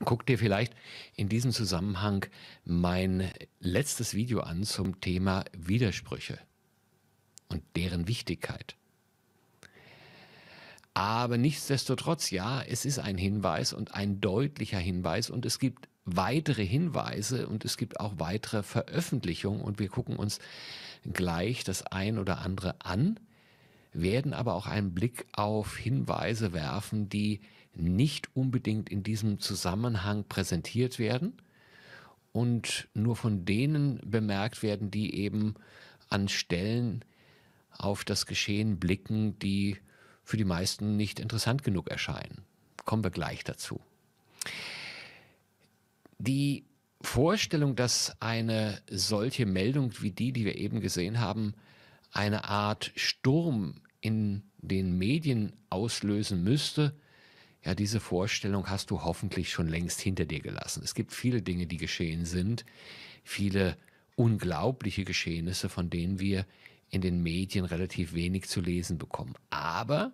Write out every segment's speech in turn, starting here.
Guck dir vielleicht in diesem Zusammenhang mein letztes Video an zum Thema Widersprüche und deren Wichtigkeit. Aber nichtsdestotrotz, ja, es ist ein Hinweis und ein deutlicher Hinweis und es gibt weitere Hinweise und es gibt auch weitere Veröffentlichungen und wir gucken uns gleich das ein oder andere an werden aber auch einen Blick auf Hinweise werfen, die nicht unbedingt in diesem Zusammenhang präsentiert werden und nur von denen bemerkt werden, die eben an Stellen auf das Geschehen blicken, die für die meisten nicht interessant genug erscheinen. Kommen wir gleich dazu. Die Vorstellung, dass eine solche Meldung wie die, die wir eben gesehen haben, eine Art Sturm in den Medien auslösen müsste, ja, diese Vorstellung hast du hoffentlich schon längst hinter dir gelassen. Es gibt viele Dinge, die geschehen sind, viele unglaubliche Geschehnisse, von denen wir in den Medien relativ wenig zu lesen bekommen. Aber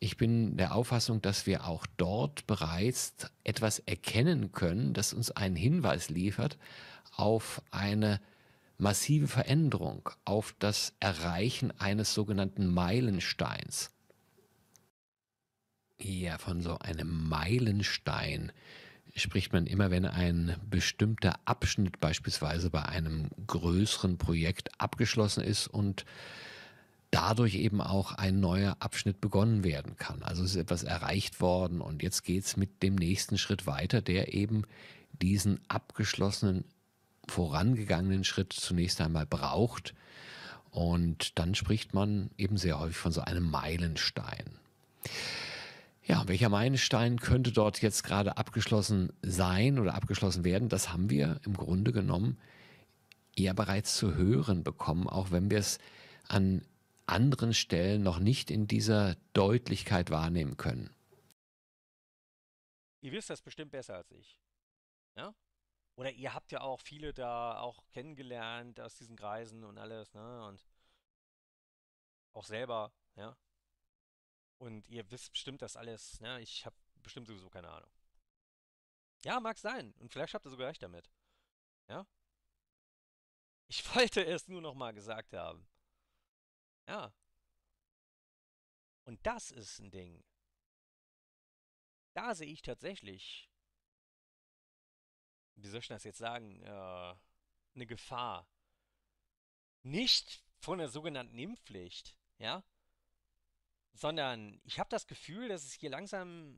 ich bin der Auffassung, dass wir auch dort bereits etwas erkennen können, das uns einen Hinweis liefert auf eine massive Veränderung auf das Erreichen eines sogenannten Meilensteins. Ja, von so einem Meilenstein spricht man immer, wenn ein bestimmter Abschnitt beispielsweise bei einem größeren Projekt abgeschlossen ist und dadurch eben auch ein neuer Abschnitt begonnen werden kann. Also ist etwas erreicht worden und jetzt geht es mit dem nächsten Schritt weiter, der eben diesen abgeschlossenen vorangegangenen Schritt zunächst einmal braucht. Und dann spricht man eben sehr häufig von so einem Meilenstein. Ja, welcher Meilenstein könnte dort jetzt gerade abgeschlossen sein oder abgeschlossen werden? Das haben wir im Grunde genommen eher bereits zu hören bekommen, auch wenn wir es an anderen Stellen noch nicht in dieser Deutlichkeit wahrnehmen können. Ihr wisst das bestimmt besser als ich. Ja? Oder ihr habt ja auch viele da auch kennengelernt aus diesen Kreisen und alles, ne? Und auch selber, ja. Und ihr wisst bestimmt das alles, ne? Ich habe bestimmt sowieso keine Ahnung. Ja, mag sein. Und vielleicht habt ihr sogar recht damit. Ja? Ich wollte es nur nochmal gesagt haben. Ja. Und das ist ein Ding. Da sehe ich tatsächlich wie soll ich das jetzt sagen, äh, eine Gefahr. Nicht von der sogenannten Impfpflicht, ja, sondern ich habe das Gefühl, dass es hier langsam,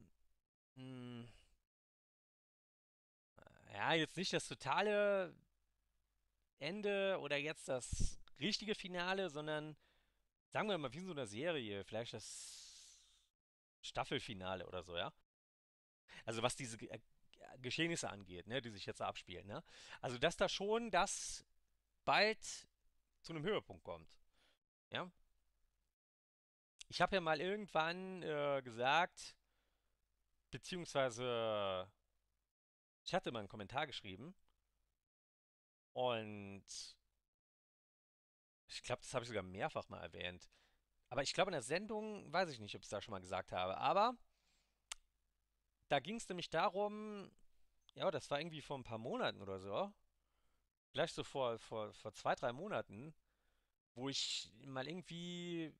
mh, hm, ja, jetzt nicht das totale Ende oder jetzt das richtige Finale, sondern sagen wir mal wie in so einer Serie, vielleicht das Staffelfinale oder so, ja. Also was diese Geschehnisse angeht, ne, die sich jetzt abspielen. Ne? Also, dass da schon das bald zu einem Höhepunkt kommt. Ja. Ich habe ja mal irgendwann äh, gesagt, beziehungsweise ich hatte mal einen Kommentar geschrieben und ich glaube, das habe ich sogar mehrfach mal erwähnt. Aber ich glaube, in der Sendung, weiß ich nicht, ob ich es da schon mal gesagt habe, aber da ging es nämlich darum, ja, das war irgendwie vor ein paar Monaten oder so. Vielleicht so vor, vor, vor zwei, drei Monaten, wo ich mal irgendwie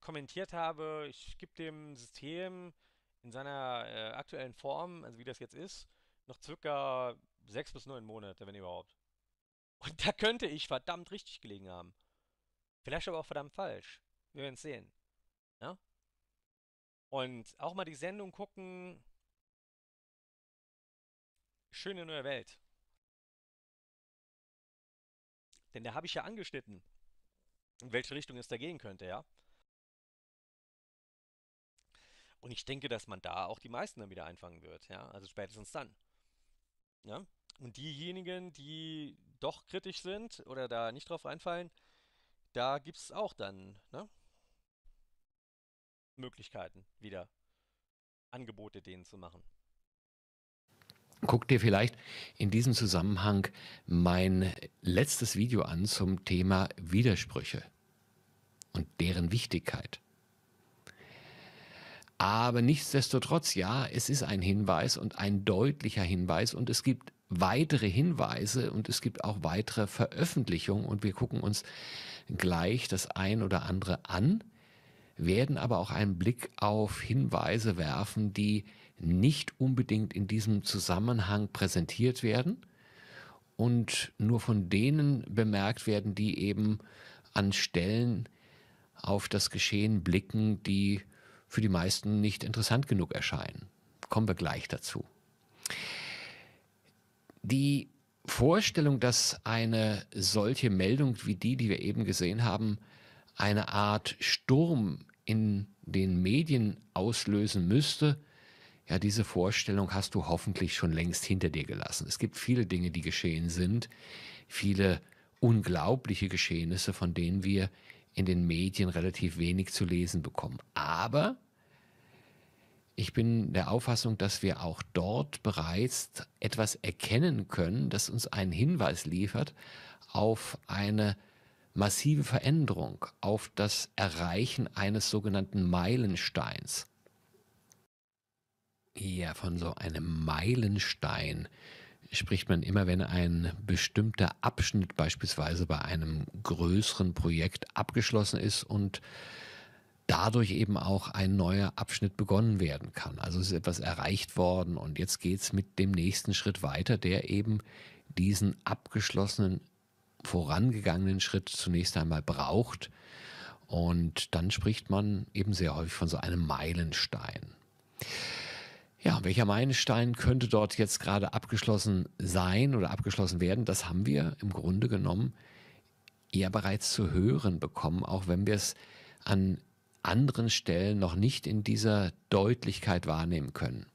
kommentiert habe, ich gebe dem System in seiner äh, aktuellen Form, also wie das jetzt ist, noch circa sechs bis neun Monate, wenn überhaupt. Und da könnte ich verdammt richtig gelegen haben. Vielleicht aber auch verdammt falsch. Wir werden es sehen. Ja? Ne? Und auch mal die Sendung gucken, Schöne neue Welt. Denn da habe ich ja angeschnitten, in welche Richtung es da gehen könnte, ja. Und ich denke, dass man da auch die meisten dann wieder einfangen wird, ja. Also spätestens dann. Ja. Und diejenigen, die doch kritisch sind oder da nicht drauf reinfallen, da gibt es auch dann ne? Möglichkeiten, wieder Angebote denen zu machen. Guck dir vielleicht in diesem Zusammenhang mein letztes Video an zum Thema Widersprüche und deren Wichtigkeit. Aber nichtsdestotrotz, ja, es ist ein Hinweis und ein deutlicher Hinweis und es gibt weitere Hinweise und es gibt auch weitere Veröffentlichungen und wir gucken uns gleich das ein oder andere an, werden aber auch einen Blick auf Hinweise werfen, die nicht unbedingt in diesem Zusammenhang präsentiert werden und nur von denen bemerkt werden, die eben an Stellen auf das Geschehen blicken, die für die meisten nicht interessant genug erscheinen. Kommen wir gleich dazu. Die Vorstellung, dass eine solche Meldung wie die, die wir eben gesehen haben, eine Art Sturm in den Medien auslösen müsste, ja, diese Vorstellung hast du hoffentlich schon längst hinter dir gelassen. Es gibt viele Dinge, die geschehen sind, viele unglaubliche Geschehnisse, von denen wir in den Medien relativ wenig zu lesen bekommen. Aber ich bin der Auffassung, dass wir auch dort bereits etwas erkennen können, das uns einen Hinweis liefert auf eine massive Veränderung, auf das Erreichen eines sogenannten Meilensteins. Ja, von so einem Meilenstein spricht man immer, wenn ein bestimmter Abschnitt beispielsweise bei einem größeren Projekt abgeschlossen ist und dadurch eben auch ein neuer Abschnitt begonnen werden kann. Also ist etwas erreicht worden und jetzt geht es mit dem nächsten Schritt weiter, der eben diesen abgeschlossenen, vorangegangenen Schritt zunächst einmal braucht. Und dann spricht man eben sehr häufig von so einem Meilenstein. Ja, welcher Meilenstein könnte dort jetzt gerade abgeschlossen sein oder abgeschlossen werden? Das haben wir im Grunde genommen eher bereits zu hören bekommen, auch wenn wir es an anderen Stellen noch nicht in dieser Deutlichkeit wahrnehmen können.